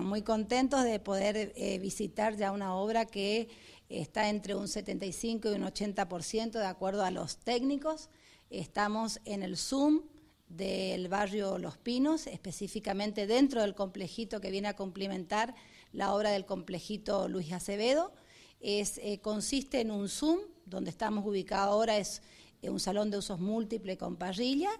Muy contentos de poder eh, visitar ya una obra que eh, está entre un 75 y un 80% de acuerdo a los técnicos. Estamos en el Zoom del barrio Los Pinos, específicamente dentro del complejito que viene a complementar la obra del complejito Luis Acevedo. Eh, consiste en un Zoom, donde estamos ubicados ahora es un salón de usos múltiples con parrilla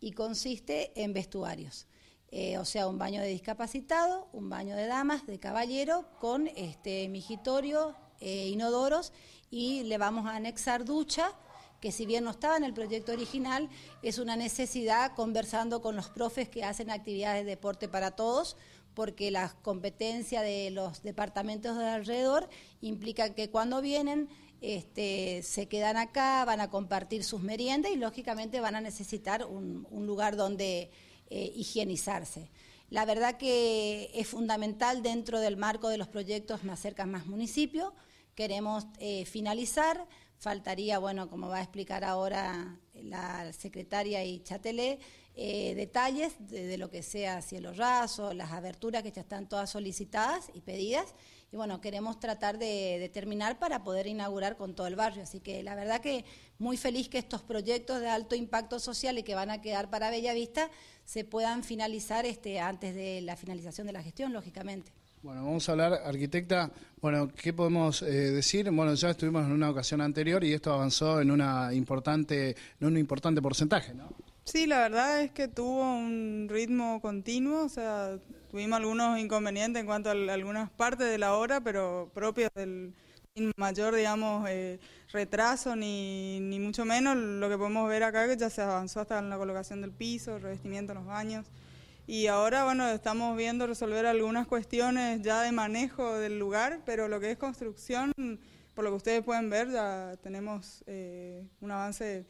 y consiste en vestuarios. Eh, o sea, un baño de discapacitado, un baño de damas, de caballero, con este migitorio, eh, inodoros y le vamos a anexar ducha que si bien no estaba en el proyecto original, es una necesidad conversando con los profes que hacen actividades de deporte para todos, porque la competencia de los departamentos de alrededor implica que cuando vienen este, se quedan acá, van a compartir sus meriendas y lógicamente van a necesitar un lugar donde eh, higienizarse. La verdad que es fundamental dentro del marco de los proyectos más cerca más municipio. Queremos eh, finalizar. Faltaría, bueno, como va a explicar ahora la secretaria y Chatelet. Eh, detalles de, lo que sea cielo raso, las aberturas que ya están todas solicitadas y pedidas. Y bueno, queremos tratar de, terminar para poder inaugurar con todo el barrio. Así que la verdad que muy feliz que estos proyectos de alto impacto social y que van a quedar para Bellavista se puedan finalizar este, antes de la finalización de la gestión, lógicamente. Bueno, vamos a hablar, arquitecta, bueno, ¿qué podemos eh, decir? Bueno, ya estuvimos en una ocasión anterior y esto avanzó en, una importante, en un importante porcentaje, ¿no? Sí, la verdad es que tuvo un ritmo continuo, o sea, tuvimos algunos inconvenientes en cuanto a algunas partes de la obra, pero propios del sin mayor, digamos, eh, retraso ni, ni mucho menos. Lo que podemos ver acá que ya se avanzó hasta en la colocación del piso, el revestimiento en los baños. Y ahora, bueno, estamos viendo resolver algunas cuestiones ya de manejo del lugar, pero lo que es construcción, por lo que ustedes pueden ver, ya tenemos eh, un avance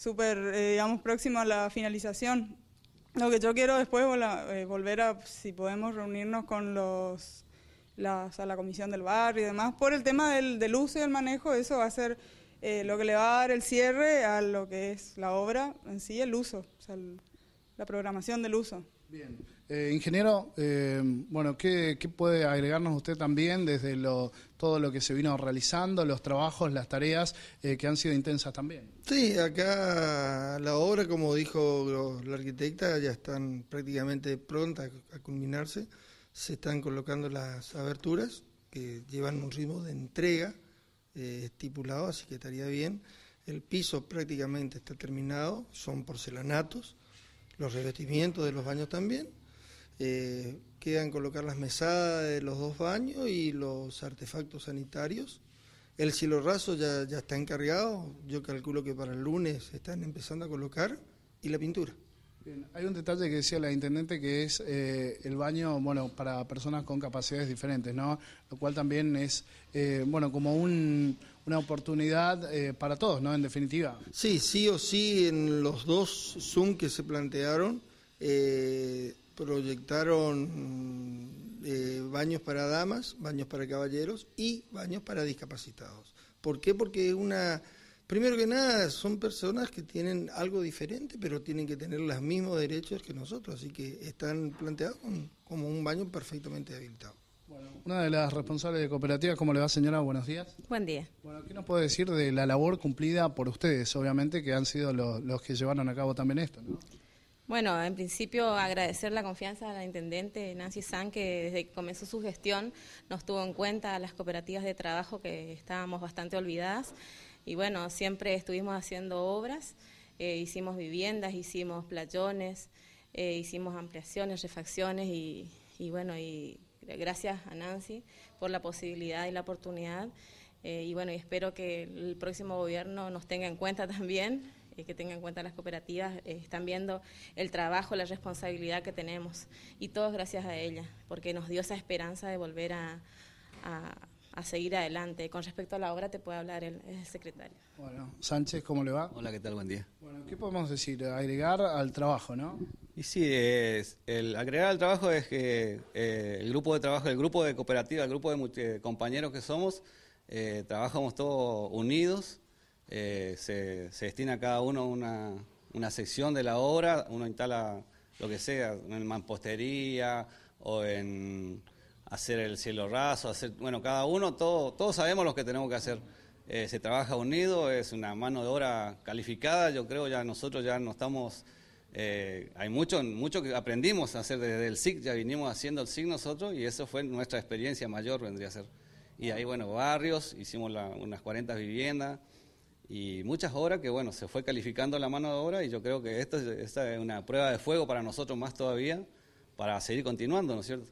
súper, eh, digamos, próximo a la finalización. Lo que yo quiero después eh, volver a, si podemos, reunirnos con los, a la comisión del barrio y demás, por el tema del, uso y el manejo, eso va a ser eh, lo que le va a dar el cierre a lo que es la obra en sí, el uso, o sea, la programación del uso. Bien. Eh, ingeniero, eh, bueno, ¿qué, puede agregarnos usted también desde lo, todo lo que se vino realizando, los trabajos, las tareas eh, que han sido intensas también? Sí, acá la obra, como dijo la arquitecta, ya están prácticamente prontas a culminarse. Se están colocando las aberturas que llevan un ritmo de entrega estipulado, así que estaría bien. El piso prácticamente está terminado, son porcelanatos, los revestimientos de los baños también eh, quedan colocar las mesadas de los dos baños y los artefactos sanitarios. El cielo raso ya, ya está encargado, yo calculo que para el lunes están empezando a colocar, y la pintura. hay un detalle que decía la intendente que es eh, el baño, bueno, para personas con capacidades diferentes, ¿no? Lo cual también es, eh, bueno, como una oportunidad para todos, ¿no? En definitiva. Sí, sí o sí, en los dos Zoom que se plantearon, proyectaron mm, eh, baños para damas, baños para caballeros y baños para discapacitados. ¿Por qué? Porque una... Primero que nada, son personas que tienen algo diferente, pero tienen que tener los mismos derechos que nosotros, así que están planteados como un baño perfectamente habilitado. Bueno, una de las responsables de cooperativas, ¿cómo le va señora? Buenos días. Buen día. Bueno, ¿qué nos puede decir de la labor cumplida por ustedes? Obviamente que han sido los, los que llevaron a cabo también esto, ¿no? Bueno, en principio agradecer la confianza a la intendente Nancy San, que desde que comenzó su gestión nos tuvo en cuenta las cooperativas de trabajo que estábamos bastante olvidadas. Y bueno, siempre estuvimos haciendo obras, eh, hicimos viviendas, hicimos playones, eh, hicimos ampliaciones, refacciones y, bueno, y gracias a Nancy por la posibilidad y la oportunidad. Eh, y bueno, y espero que el próximo gobierno nos tenga en cuenta también que tengan en cuenta las cooperativas, eh, están viendo el trabajo, la responsabilidad que tenemos y todos gracias a ella, porque nos dio esa esperanza de volver a, a, seguir adelante. Con respecto a la obra te puede hablar el, secretario. Bueno, Sánchez, ¿cómo le va? Hola, ¿qué tal? Buen día. Bueno, ¿qué podemos decir? Agregar al trabajo, ¿no? Y sí, el agregar al trabajo es que eh, el grupo de trabajo, el grupo de cooperativa, el grupo de eh, compañeros que somos, trabajamos todos unidos eh, se, destina a cada uno una, sección de la obra, uno instala lo que sea, en mampostería o en hacer el cielo raso, hacer, bueno, cada uno, todo, todos sabemos lo que tenemos que hacer. Eh, se trabaja unido, es una mano de obra calificada, yo creo ya nosotros ya no estamos, eh, hay mucho, mucho que aprendimos a hacer desde el SIC, ya vinimos haciendo el SIC nosotros y eso fue nuestra experiencia mayor, vendría a ser. Y ahí, bueno, barrios, hicimos unas 40 viviendas, y muchas horas que, bueno, se fue calificando la mano de obra y yo creo que esto, esta es una prueba de fuego para nosotros más todavía para seguir continuando, ¿no es cierto?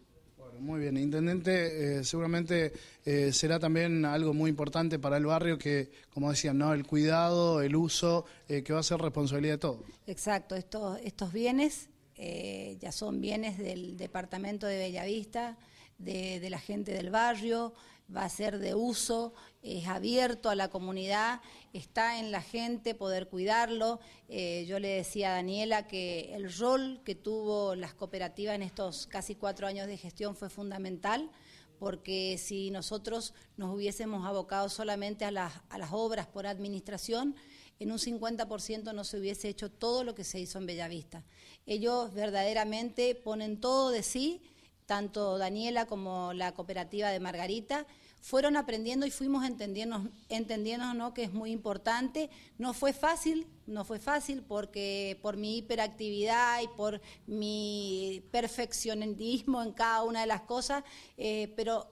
muy bien, intendente, eh, seguramente eh, será también algo muy importante para el barrio que, como decían, ¿no? el cuidado, el uso, eh, que va a ser responsabilidad de todos. Exacto, estos, estos bienes ya son bienes del departamento de Bellavista, de, de la gente del barrio, va a ser de uso, es abierto a la comunidad, está en la gente poder cuidarlo. Eh, yo le decía a Daniela que el rol que tuvo las cooperativas en estos casi cuatro años de gestión fue fundamental porque si nosotros nos hubiésemos abocado solamente a las, a las obras por administración, en un 50% no se hubiese hecho todo lo que se hizo en Bellavista. Ellos verdaderamente ponen todo de sí tanto Daniela como la cooperativa de Margarita, fueron aprendiendo y fuimos entendiendo que es muy importante. No fue fácil, no fue fácil porque por mi hiperactividad y por mi perfeccionismo en cada una de las cosas, eh, pero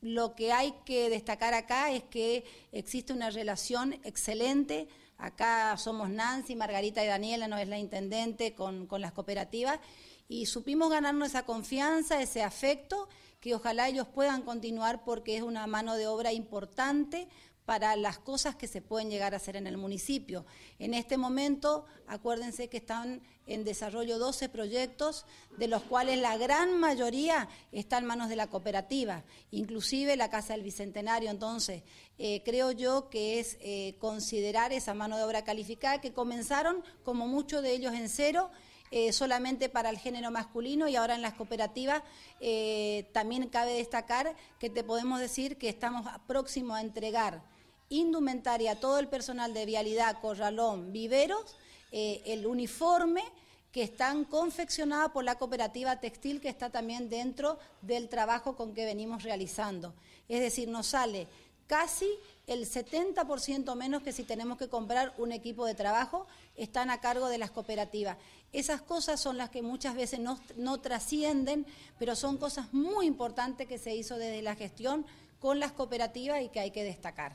lo que hay que destacar acá es que existe una relación excelente. Acá somos Nancy, Margarita y Daniela, no es la intendente con las cooperativas y supimos ganarnos esa confianza, ese afecto, que ojalá ellos puedan continuar porque es una mano de obra importante para las cosas que se pueden llegar a hacer en el municipio. En este momento, acuérdense que están en desarrollo 12 proyectos, de los cuales la gran mayoría está en manos de la cooperativa, inclusive la Casa del Bicentenario. Entonces, eh, creo yo que es eh, considerar esa mano de obra calificada que comenzaron como muchos de ellos en cero eh, solamente para el género masculino y ahora en las cooperativas eh, también cabe destacar que te podemos decir que estamos próximos a entregar indumentaria a todo el personal de vialidad, corralón, viveros, eh, el uniforme que están confeccionados por la cooperativa textil que está también dentro del trabajo con que venimos realizando. Es decir, nos sale casi el 70% menos que si tenemos que comprar un equipo de trabajo, están a cargo de las cooperativas. Esas cosas son las que muchas veces no, no trascienden, pero son cosas muy importantes que se hizo desde la gestión con las cooperativas y que hay que destacar.